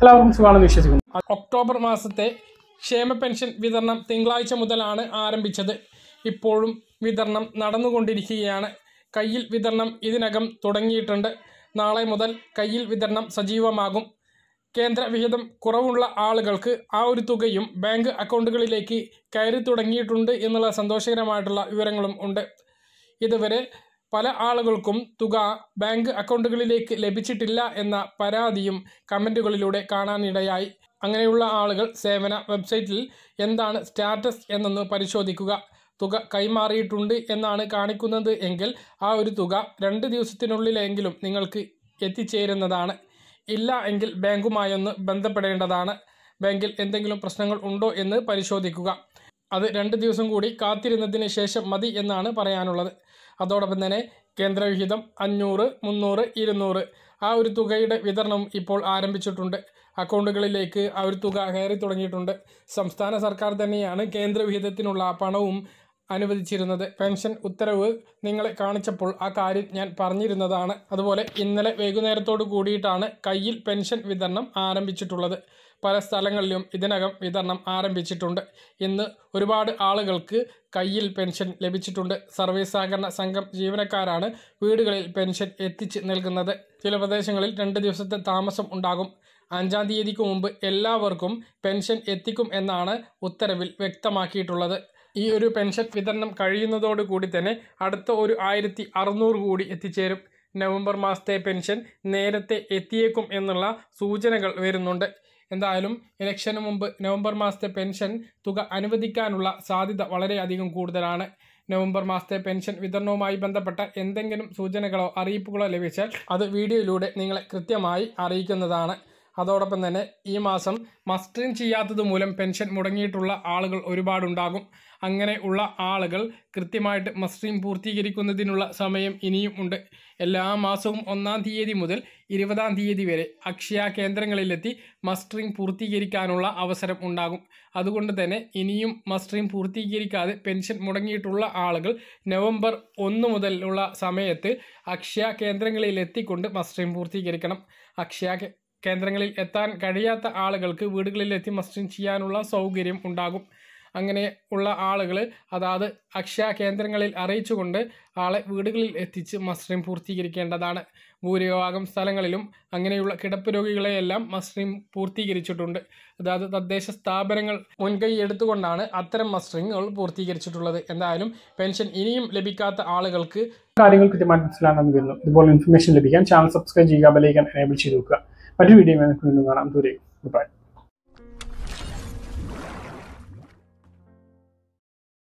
എല്ലാവർക്കും സുഖമാണെന്ന് വിശ്വസിക്കുന്നു ഒക്ടോബർ മാസത്തെ ക്ഷേമ പെൻഷൻ വിതരണം തിങ്കളാഴ്ച മുതലാണ് ആരംഭിച്ചത് ഇപ്പോഴും വിതരണം നടന്നുകൊണ്ടിരിക്കുകയാണ് കയ്യിൽ വിതരണം ഇതിനകം തുടങ്ങിയിട്ടുണ്ട് നാളെ മുതൽ കയ്യിൽ വിതരണം സജീവമാകും കേന്ദ്ര വിഹിതം കുറവുള്ള ആളുകൾക്ക് ആ ഒരു തുകയും ബാങ്ക് അക്കൗണ്ടുകളിലേക്ക് കയറി തുടങ്ങിയിട്ടുണ്ട് എന്നുള്ള സന്തോഷകരമായിട്ടുള്ള വിവരങ്ങളും ഉണ്ട് ഇതുവരെ പല ആളുകൾക്കും തുക ബാങ്ക് അക്കൗണ്ടുകളിലേക്ക് ലഭിച്ചിട്ടില്ല എന്ന പരാതിയും കമൻറ്റുകളിലൂടെ കാണാനിടയായി അങ്ങനെയുള്ള ആളുകൾ സേവന വെബ്സൈറ്റിൽ എന്താണ് സ്റ്റാറ്റസ് എന്നൊന്ന് പരിശോധിക്കുക തുക കൈമാറിയിട്ടുണ്ട് എന്നാണ് കാണിക്കുന്നത് എങ്കിൽ ആ ഒരു തുക രണ്ട് ദിവസത്തിനുള്ളിലെങ്കിലും നിങ്ങൾക്ക് എത്തിച്ചേരുന്നതാണ് ഇല്ല എങ്കിൽ ബാങ്കുമായൊന്ന് ബന്ധപ്പെടേണ്ടതാണ് ബാങ്കിൽ എന്തെങ്കിലും പ്രശ്നങ്ങൾ ഉണ്ടോ എന്ന് പരിശോധിക്കുക അത് രണ്ട് ദിവസം കൂടി കാത്തിരുന്നതിന് ശേഷം മതി എന്നാണ് പറയാനുള്ളത് അതോടൊപ്പം തന്നെ കേന്ദ്രവിഹിതം അഞ്ഞൂറ് മുന്നൂറ് ഇരുന്നൂറ് ആ ഒരു തുകയുടെ വിതരണം ഇപ്പോൾ ആരംഭിച്ചിട്ടുണ്ട് അക്കൗണ്ടുകളിലേക്ക് ആ ഒരു തുക കയറി തുടങ്ങിയിട്ടുണ്ട് സംസ്ഥാന സർക്കാർ തന്നെയാണ് കേന്ദ്രവിഹിതത്തിനുള്ള പണവും അനുവദിച്ചിരുന്നത് പെൻഷൻ ഉത്തരവ് നിങ്ങളെ കാണിച്ചപ്പോൾ ആ കാര്യം ഞാൻ പറഞ്ഞിരുന്നതാണ് അതുപോലെ ഇന്നലെ വൈകുന്നേരത്തോട് കൂടിയിട്ടാണ് കയ്യിൽ പെൻഷൻ വിതരണം ആരംഭിച്ചിട്ടുള്ളത് പല സ്ഥലങ്ങളിലും ഇതിനകം വിതരണം ആരംഭിച്ചിട്ടുണ്ട് ഇന്ന് ഒരുപാട് ആളുകൾക്ക് കയ്യിൽ പെൻഷൻ ലഭിച്ചിട്ടുണ്ട് സർവീസ് സഹകരണ സംഘം ജീവനക്കാരാണ് വീടുകളിൽ പെൻഷൻ എത്തിച്ച് നൽകുന്നത് ചില പ്രദേശങ്ങളിൽ രണ്ട് ദിവസത്തെ താമസം ഉണ്ടാകും അഞ്ചാം തീയതിക്ക് മുമ്പ് എല്ലാവർക്കും പെൻഷൻ എത്തിക്കും എന്നാണ് ഉത്തരവിൽ വ്യക്തമാക്കിയിട്ടുള്ളത് ഈ ഒരു പെൻഷൻ വിതരണം കഴിയുന്നതോടുകൂടി തന്നെ അടുത്ത ഒരു ആയിരത്തി അറുന്നൂറ് കോടി എത്തിച്ചേരും നവംബർ മാസത്തെ പെൻഷൻ നേരത്തെ എത്തിയേക്കും എന്നുള്ള സൂചനകൾ വരുന്നുണ്ട് എന്തായാലും ഇലക്ഷന് മുമ്പ് നവംബർ മാസത്തെ പെൻഷൻ തുക അനുവദിക്കാനുള്ള സാധ്യത വളരെയധികം കൂടുതലാണ് നവംബർ മാസത്തെ പെൻഷൻ വിതരണവുമായി ബന്ധപ്പെട്ട എന്തെങ്കിലും സൂചനകളോ അറിയിപ്പുകളോ ലഭിച്ചാൽ അത് വീഡിയോയിലൂടെ നിങ്ങളെ കൃത്യമായി അറിയിക്കുന്നതാണ് അതോടൊപ്പം തന്നെ ഈ മാസം മസ്റ്ററിങ് ചെയ്യാത്തത് മൂലം പെൻഷൻ മുടങ്ങിയിട്ടുള്ള ആളുകൾ ഒരുപാടുണ്ടാകും അങ്ങനെ ഉള്ള ആളുകൾ കൃത്യമായിട്ട് മസ്റ്ററിങ് പൂർത്തീകരിക്കുന്നതിനുള്ള സമയം ഇനിയും ഉണ്ട് എല്ലാ മാസവും ഒന്നാം തീയതി മുതൽ ഇരുപതാം തീയതി വരെ അക്ഷയ കേന്ദ്രങ്ങളിലെത്തി മസ്റ്ററിങ് പൂർത്തീകരിക്കാനുള്ള അവസരം ഉണ്ടാകും അതുകൊണ്ട് തന്നെ ഇനിയും മസ്റ്ററിങ് പൂർത്തീകരിക്കാതെ പെൻഷൻ മുടങ്ങിയിട്ടുള്ള ആളുകൾ നവംബർ ഒന്ന് മുതലുള്ള സമയത്ത് അക്ഷയ കേന്ദ്രങ്ങളിലെത്തിക്കൊണ്ട് മസ്റ്ററിങ് പൂർത്തീകരിക്കണം അക്ഷയ കേന്ദ്രങ്ങളിൽ എത്താൻ കഴിയാത്ത ആളുകൾക്ക് വീടുകളിലെത്തി മസ്റ്റിംഗ് ചെയ്യാനുള്ള സൗകര്യം ഉണ്ടാകും അങ്ങനെ ഉള്ള ആളുകൾ അതാത് അക്ഷയ കേന്ദ്രങ്ങളിൽ അറിയിച്ചുകൊണ്ട് ആളെ വീടുകളിൽ എത്തിച്ച് മസ്റ്റിംഗ് പൂർത്തീകരിക്കേണ്ടതാണ് ഭൂരിഭാഗം സ്ഥലങ്ങളിലും അങ്ങനെയുള്ള കിടപ്പ് രോഗികളെയെല്ലാം മസ്റ്റിംഗ് പൂർത്തീകരിച്ചിട്ടുണ്ട് അതായത് തദ്ദേശ സ്ഥാപനങ്ങൾ മുൻകൈ എടുത്തുകൊണ്ടാണ് അത്തരം മസ്റ്ററിങ്ങുകൾ പൂർത്തീകരിച്ചിട്ടുള്ളത് എന്തായാലും പെൻഷൻ ഇനിയും ലഭിക്കാത്ത ആളുകൾക്ക് കാര്യങ്ങൾ കൃത്യമായി മനസ്സിലാണെന്ന് കരുതുന്നു ഇതുപോലെ ഇൻഫർമേഷൻ ലഭിക്കാൻ ചാനൽ സബ്സ്ക്രൈബ് ചെയ്യുക ബലേക്കാൻ എനേബിൾ ചെയ്ത് വെക്കുക മറ്റു വീഡിയോ വീണ്ടും കാണാം ദൂരെ ഗുഡ് ബൈ